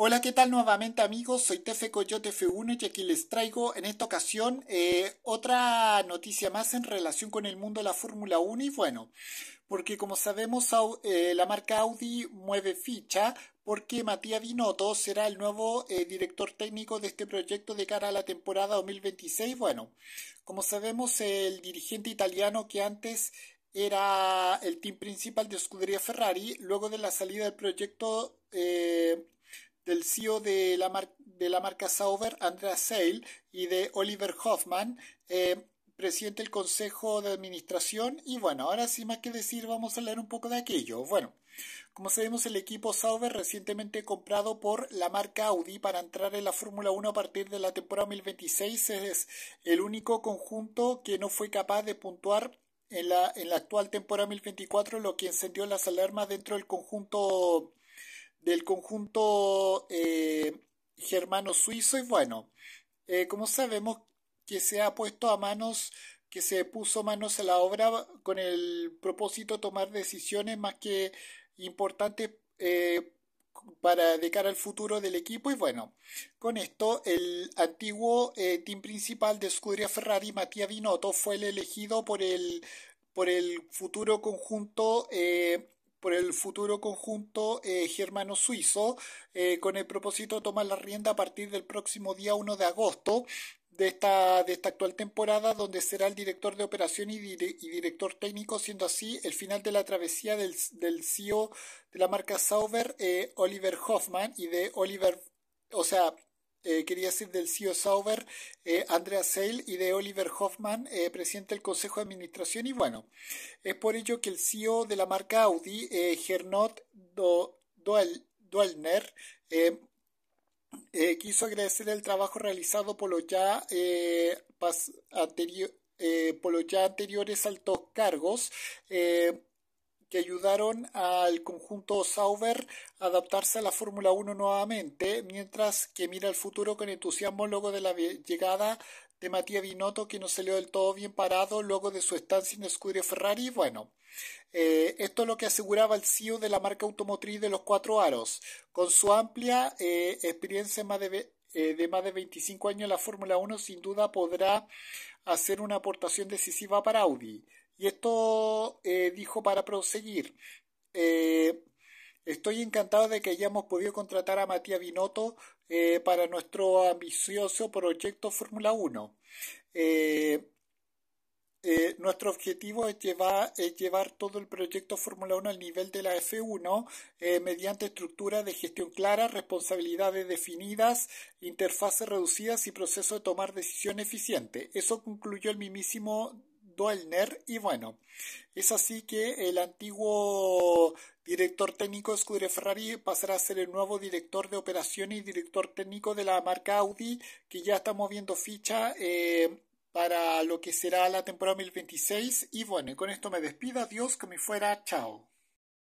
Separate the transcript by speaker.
Speaker 1: Hola, ¿qué tal nuevamente amigos? Soy Tefe Coyote F1 y aquí les traigo en esta ocasión eh, otra noticia más en relación con el mundo de la Fórmula 1 y bueno, porque como sabemos eh, la marca Audi mueve ficha porque Matías Binotto será el nuevo eh, director técnico de este proyecto de cara a la temporada 2026. Bueno, como sabemos el dirigente italiano que antes era el team principal de Escudería Ferrari, luego de la salida del proyecto eh, del CEO de la, de la marca Sauber, Andrea Seil, y de Oliver Hoffman, eh, presidente del Consejo de Administración. Y bueno, ahora sin más que decir, vamos a hablar un poco de aquello. Bueno, como sabemos, el equipo Sauber recientemente comprado por la marca Audi para entrar en la Fórmula 1 a partir de la temporada 2026 es el único conjunto que no fue capaz de puntuar en la, en la actual temporada 2024, lo que encendió las alarmas dentro del conjunto del conjunto eh, germano-suizo y bueno, eh, como sabemos que se ha puesto a manos, que se puso manos a la obra con el propósito de tomar decisiones más que importantes eh, para de cara al futuro del equipo y bueno, con esto el antiguo team principal de Scuderia Ferrari, Matías Binotto, fue el elegido por el, por el futuro conjunto por el futuro conjunto eh, germano-suizo, eh, con el propósito de tomar la rienda a partir del próximo día 1 de agosto de esta, de esta actual temporada, donde será el director de operación y, director técnico, siendo así el final de la travesía del, CEO de la marca Sauber, eh, Oliver Hoffman, y de Oliver, o sea, eh, quería decir, del CEO Sauber, eh, Andrea Seil y de Oliver Hoffman, eh, presidente del Consejo de Administración. Y bueno, es por ello que el CEO de la marca Audi, Gernot Duelner, quiso agradecer el trabajo realizado por los ya anteriores por los ya anteriores altos cargos que ayudaron al conjunto Sauber a adaptarse a la Fórmula 1 nuevamente, mientras que mira el futuro con entusiasmo luego de la llegada de Matías Binotto, que no salió del todo bien parado luego de su estancia en Scuderia Ferrari. Bueno, eh, esto es lo que aseguraba el CEO de la marca automotriz de los Cuatro Aros. Con su amplia eh, experiencia eh, de, más de 25 años en la Fórmula 1, sin duda podrá hacer una aportación decisiva para Audi. Y esto eh, dijo para proseguir. Eh, estoy encantado de que hayamos podido contratar a Matías Binotto eh, para nuestro ambicioso proyecto Fórmula 1. nuestro objetivo es llevar, todo el proyecto Fórmula 1 al nivel de la F1 mediante estructuras de gestión clara, responsabilidades definidas, interfaces reducidas y proceso de tomar decisión eficiente. Eso concluyó el mismísimo e y bueno, es así que el antiguo director técnico de Scuderia Ferrari pasará a ser el nuevo director de operaciones y director técnico de la marca Audi que ya está moviendo ficha eh, para lo que será la temporada 2026 y bueno, con esto me despido, adiós, que me fuera, chao.